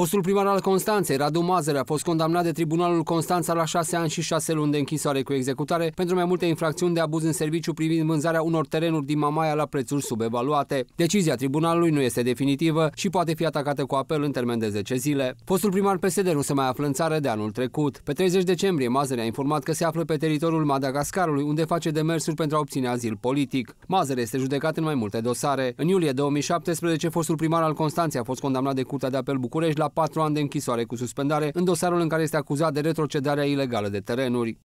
Fostul primar al Constanței, Radu Mazăre, a fost condamnat de Tribunalul Constanța la 6 ani și 6 luni de închisoare cu executare pentru mai multe infracțiuni de abuz în serviciu privind vânzarea unor terenuri din Mamaia la prețuri subevaluate. Decizia tribunalului nu este definitivă și poate fi atacată cu apel în termen de 10 zile. Fostul primar PSD nu se mai află în țară de anul trecut. Pe 30 decembrie, Mazăre a informat că se află pe teritoriul Madagascarului, unde face demersuri pentru a obține azil politic. Mazăre este judecat în mai multe dosare. În iulie 2017, fostul primar al Constanței a fost condamnat de Curtea de Apel București la patru ani de închisoare cu suspendare în dosarul în care este acuzat de retrocedarea ilegală de terenuri.